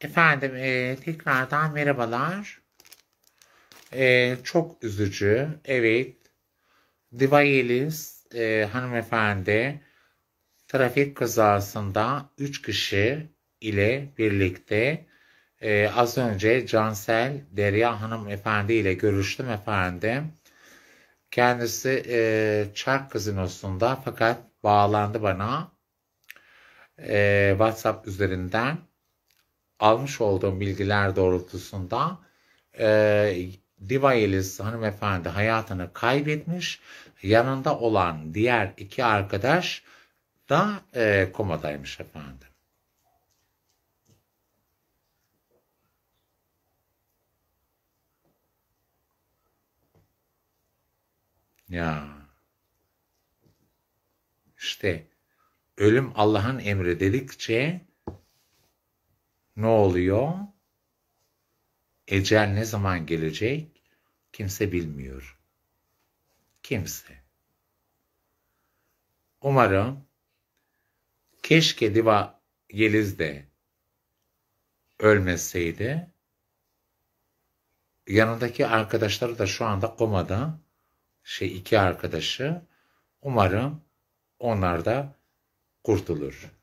Efendim e, tekrardan merhabalar. E, çok üzücü. Evet. Diva e, hanımefendi trafik kazasında 3 kişi ile birlikte e, az önce Cansel Derya hanımefendi ile görüştüm efendim. Kendisi e, Çark Kazinosu'nda fakat bağlandı bana e, WhatsApp üzerinden almış olduğum bilgiler doğrultusunda e, Diva Yeliz hanımefendi hayatını kaybetmiş. Yanında olan diğer iki arkadaş da e, komadaymış efendim. Ya. işte ölüm Allah'ın emri dedikçe ne oluyor? Ecel ne zaman gelecek? Kimse bilmiyor. Kimse. Umarım keşke Diva Yeliz de ölmeseydi. Yanındaki arkadaşları da şu anda komada. Şey iki arkadaşı. Umarım onlar da kurtulur.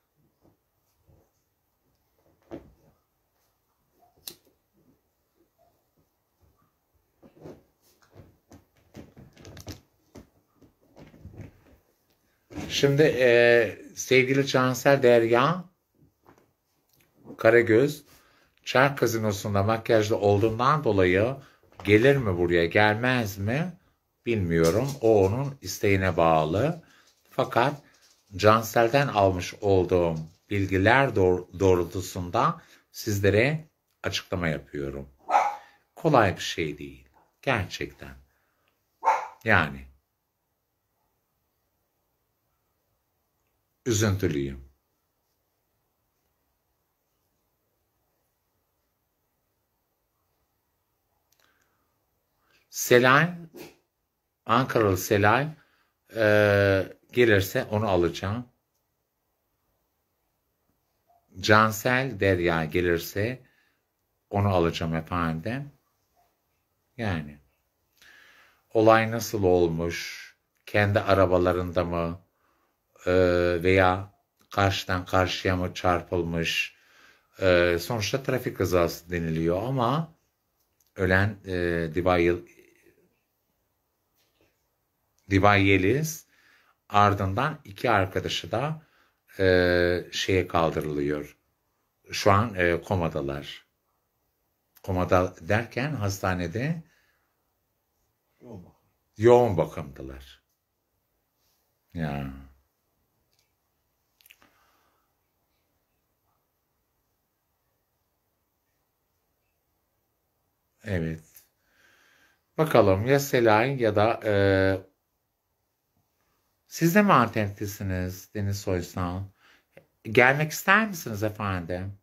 Şimdi e, sevgili Cansel Derya Karagöz Çark Kazinosu'nda makyajlı olduğundan dolayı gelir mi buraya gelmez mi bilmiyorum. O onun isteğine bağlı. Fakat Cansel'den almış olduğum bilgiler doğ doğrultusunda sizlere açıklama yapıyorum. Kolay bir şey değil. Gerçekten. Yani üzüntülüyüm. Selay, Ankaralı Selay e, gelirse onu alacağım. Cansel Derya gelirse onu alacağım efendim. Yani olay nasıl olmuş? Kendi arabalarında mı? Ee, veya karşıdan karşıya mı çarpılmış ee, sonuçta trafik kazası deniliyor ama ölen e, Yeliz ardından iki arkadaşı da e, şeye kaldırılıyor. Şu an e, komadalar. Komada derken hastanede yoğun, bakım. yoğun bakımdalar. Ya. Evet. Bakalım ya Selay ya da e, siz de mi Antep'tesiniz Deniz Soysal? Gelmek ister misiniz efendim?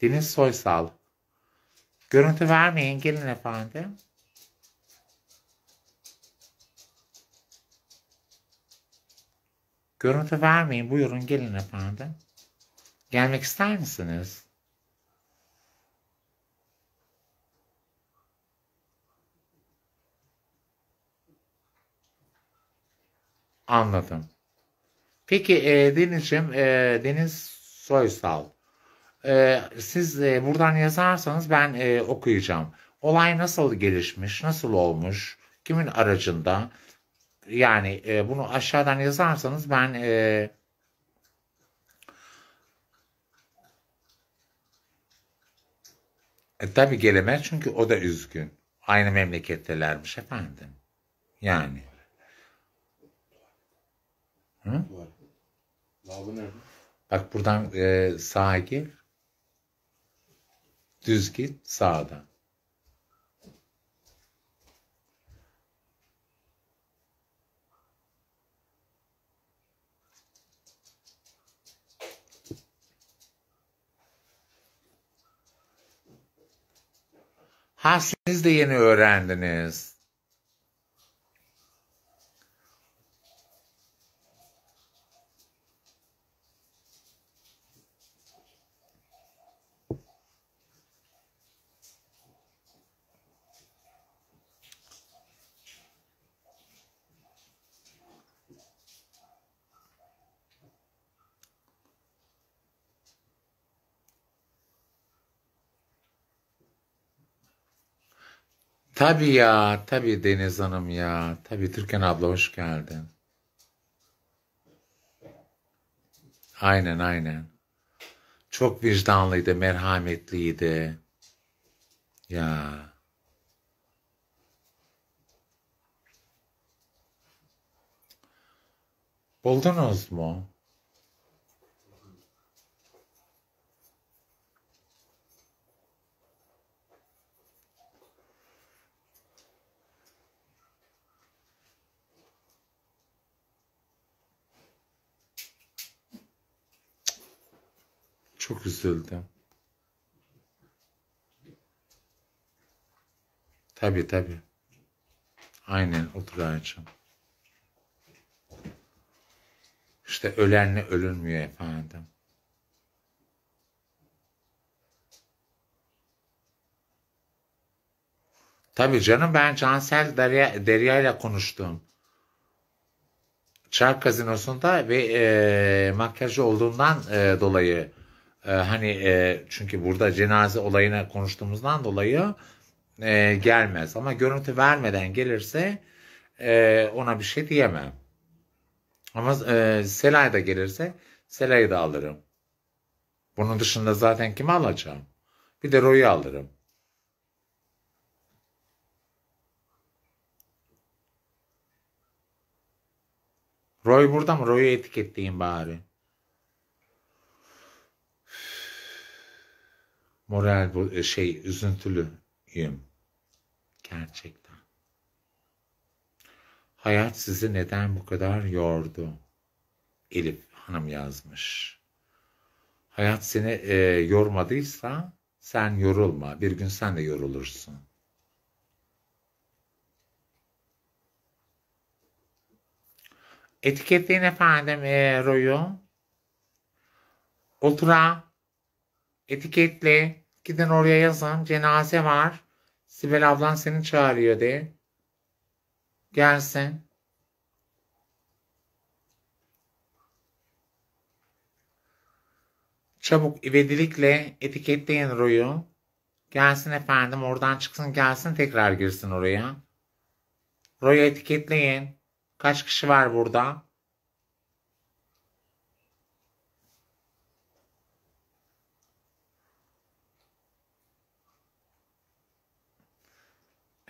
Deniz Soysal. Görüntü vermeyin gelin efendim. Görüntü vermeyin buyurun gelin efendim. Gelmek ister misiniz? Anladım. Peki e, Deniz'ciğim, e, Deniz Soysal. E, siz e, buradan yazarsanız ben e, okuyacağım. Olay nasıl gelişmiş, nasıl olmuş, kimin aracında? Yani e, bunu aşağıdan yazarsanız ben... E, E, tabii gelemez çünkü o da üzgün. Aynı memlekettelermiş efendim. Yani. Hı? Bak buradan e, sağa gir. Düz git sağdan. Harflerinizi de yeni öğrendiniz. Tabii ya, tabii Deniz Hanım ya. Tabii Türkan abla hoş geldin. Aynen aynen. Çok vicdanlıydı, merhametliydi. Ya. Buldunuz mu? Çok üzüldüm. Tabii tabii. Aynen otur ağacım. İşte ölenle ölünmüyor efendim. Tabii canım ben Cansel Derya, Derya ile konuştum. Çark Kazinosu'nda ve e, makyajı olduğundan e, dolayı e, hani e, çünkü burada cenaze olayına konuştuğumuzdan dolayı e, gelmez. Ama görüntü vermeden gelirse e, ona bir şey diyemem. Ama e, Selay da gelirse Sela'yı da alırım. Bunun dışında zaten kimi alacağım? Bir de Roy'u alırım. Roy burada mı? Roy'u etiketleyin bari. moral bu e, şey üzüntülüyüm gerçekten. Hayat sizi neden bu kadar yordu? Elif Hanım yazmış. Hayat seni e, yormadıysa sen yorulma. Bir gün sen de yorulursun. Etiketleyin efendim e, Roy'u. Otura. Etiketli. Gidin oraya yazın. Cenaze var. Sibel ablan seni çağırıyor de. Gelsin. Çabuk ivedilikle etiketleyin Roy'u. Gelsin efendim oradan çıksın gelsin tekrar girsin oraya. Roy'u etiketleyin. Kaç kişi var burada?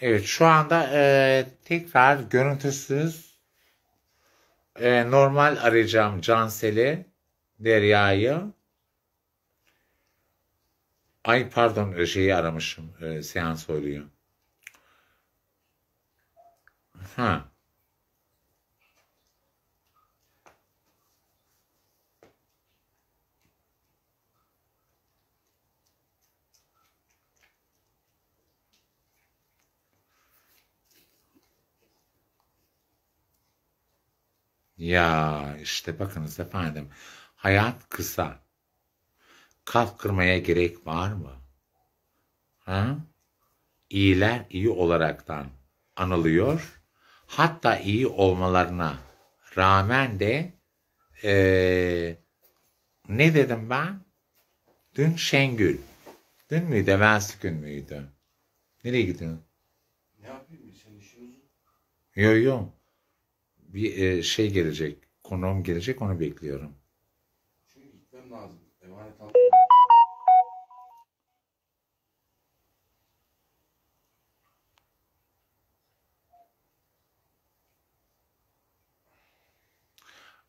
Evet şu anda e, tekrar görüntüsüz e, normal arayacağım Cansel'i, Derya'yı. Ay pardon şeyi aramışım e, seans oluyor. Ha. Ya işte bakınız efendim. Hayat kısa. Kalp kırmaya gerek var mı? Ha? İyiler iyi olaraktan anılıyor. Hatta iyi olmalarına rağmen de ee, ne dedim ben? Dün Şengül. Dün müydü? Evvelsi gün müydü? Nereye gidiyorsun? Ne yapayım? Sen işin uzun. Yok yok bir e, şey gelecek, konuğum gelecek onu bekliyorum. Çünkü gitmem lazım. Emanet al.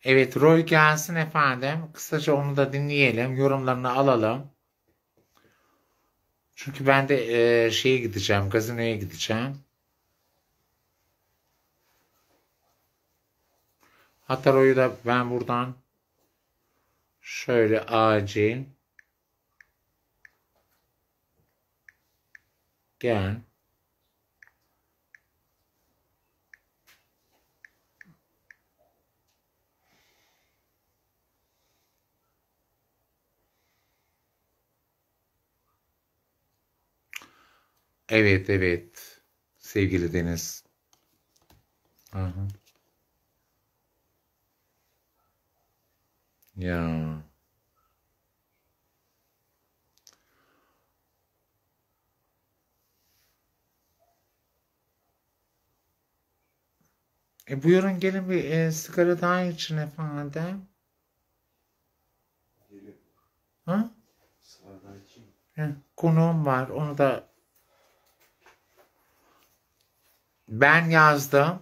Evet Roy gelsin efendim. Kısaca onu da dinleyelim. Yorumlarını alalım. Çünkü ben de e, şeye gideceğim. Gazinoya gideceğim. Ataro'yu da ben buradan şöyle acil gel Evet evet sevgili Deniz. Aha. Ya. E buyurun gelin bir e, sigara daha için efendim. Ha? Sigara için. He, konuğum var onu da ben yazdım.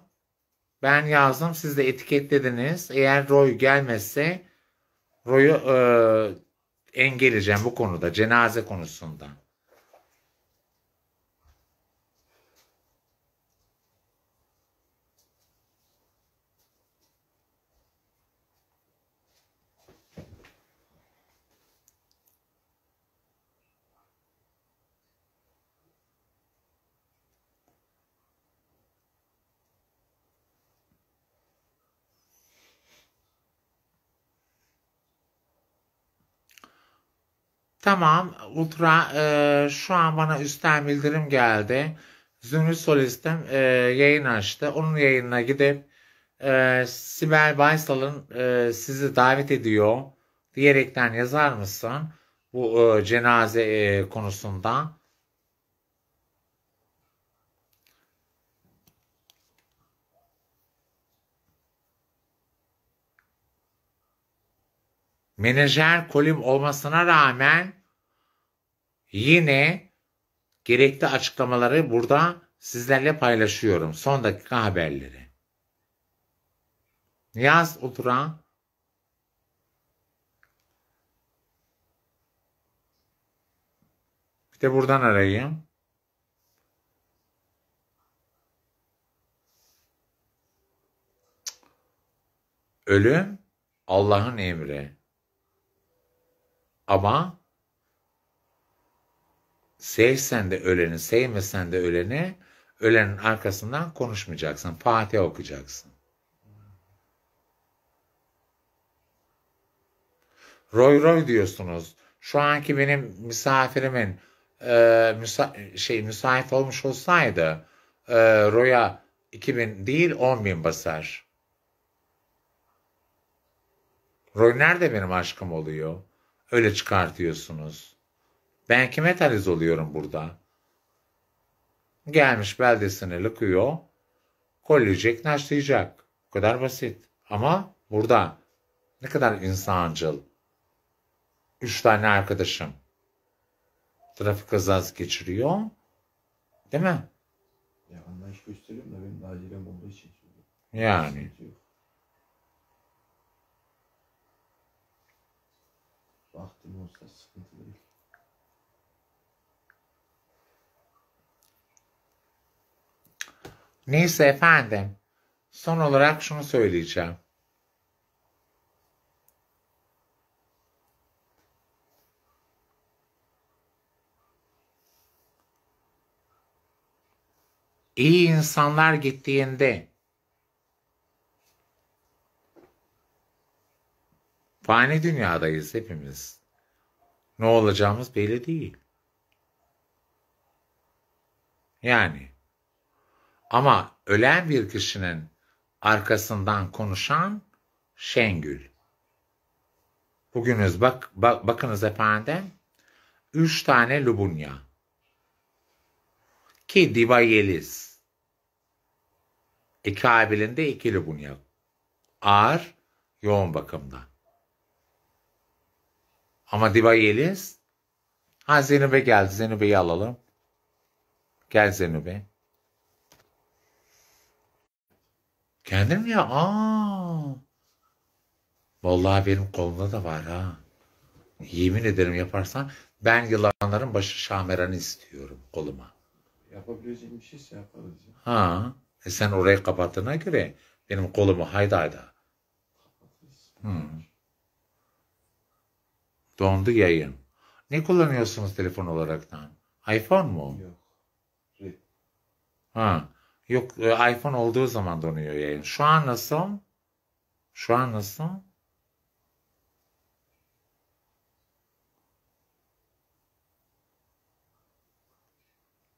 Ben yazdım siz de etiketlediniz. Eğer Roy gelmezse Roy'u e, engelleyeceğim bu konuda cenaze konusunda. Tamam Ultra e, şu an bana üstten bildirim geldi. Zümrüt Solist'im e, yayın açtı. Onun yayınına gidip e, Sibel Baysal'ın e, sizi davet ediyor diyerekten yazar mısın? Bu e, cenaze e, konusunda. menajer Kolim olmasına rağmen yine gerekli açıklamaları burada sizlerle paylaşıyorum. Son dakika haberleri. Niyaz Udra Bir de buradan arayayım. Ölüm Allah'ın emri. Ama sevsen de öleni, sevmesen de öleni, ölenin arkasından konuşmayacaksın. fatih okuyacaksın. Roy roy diyorsunuz. Şu anki benim misafirimin e, müsa şey müsait olmuş olsaydı e, Roy'a 2000 değil 10.000 basar. Roy nerede benim aşkım oluyor? Öyle çıkartıyorsunuz. Ben kime taliz oluyorum burada? Gelmiş belde sınırlı kıyıyor. Kolleyecek, naşlayacak. Bu kadar basit. Ama burada ne kadar insancıl. Üç tane arkadaşım trafik kazası geçiriyor. Değil mi? Ya anlayış gösteriyorum da benim acilem olduğu için. Yani. Neyse efendim. Son olarak şunu söyleyeceğim. İyi insanlar gittiğinde fani dünyadayız hepimiz. Ne olacağımız belli değil. Yani ama ölen bir kişinin arkasından konuşan Şengül. Bugünüz bak, bak bakınız efendim. Üç tane Lubunya. Ki Diva Yeliz. İki abilinde iki Lubunya. Ağır, yoğun bakımda. Ama Diva Yeliz. Ha Zenube geldi. Zenube'yi alalım. Gel Zenube. Kendim ya aa. Vallahi benim kolumda da var ha. Yemin ederim yaparsan ben yılanların başı şameranı istiyorum koluma. Yapabileceğim bir şeyse yaparız. Ha. E sen orayı kapattığına göre benim kolumu hayda hayda. Hmm. Dondu yayın. Ne kullanıyorsunuz telefon olaraktan? iPhone mu? Yok. Ha. Yok e, iPhone olduğu zaman donuyor yayın. Şu an nasıl? Şu an nasıl?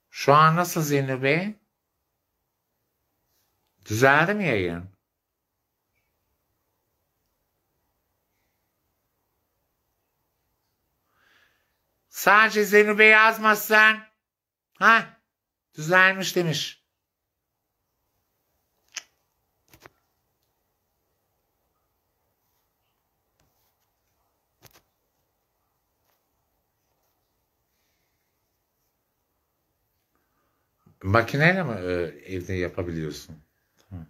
Şu an nasıl Zeynep Bey? Düzeldi mi yayın? Sadece Zeynep'e yazmazsan ha düzelmiş demiş. Makineyle mi e, evde yapabiliyorsun? Tamam.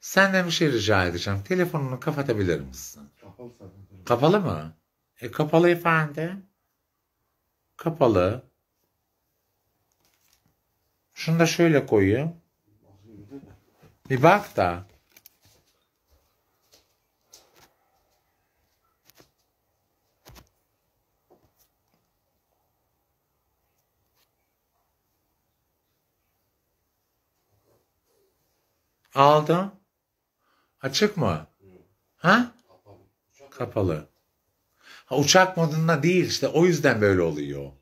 Senden bir şey rica edeceğim. Telefonunu kapatabilir misin? Kapalı Kapalı mı? E kapalı efendim. Kapalı. Şunu da şöyle koyayım. Bir bak da. Aldım. Açık mı? Ha? Kapalı. Ha, uçak modunda değil işte o yüzden böyle oluyor.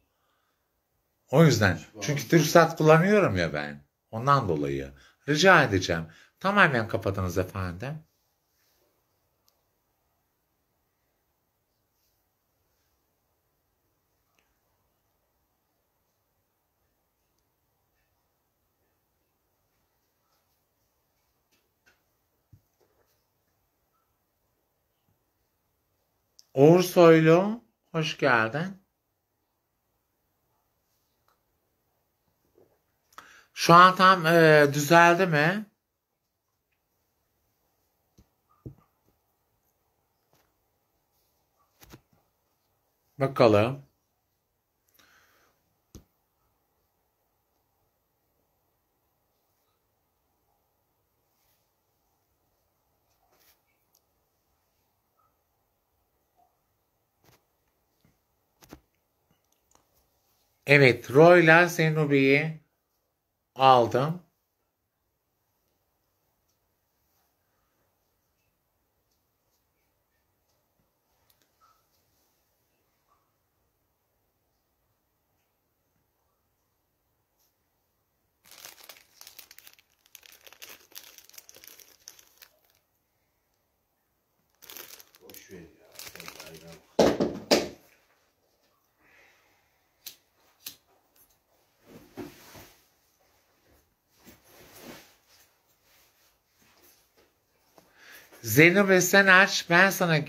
O yüzden. Çünkü TürkSat kullanıyorum ya ben. Ondan dolayı. Rica edeceğim. Tamamen kapatınız efendim. Uğur Soylu, hoş geldin. Şu an tam e, düzeldi mi? Bakalım. Evet Roy'la Zenobi'yi aldım. Zeyno sen aç ben sana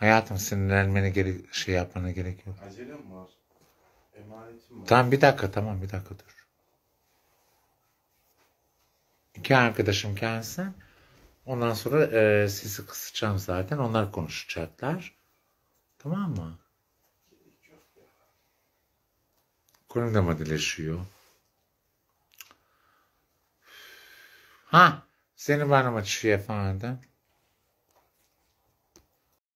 Hayatım sinirlenmene gerek şey yapmana gerek yok. Acelem var. Emanetim var. Tamam bir dakika tamam bir dakika dur. İki arkadaşım kendisi. Ondan sonra e, sizi kısacağım zaten. Onlar konuşacaklar. Tamam mı? Kolunda da maddeleşiyor. Ha, seni bana maçı efendim.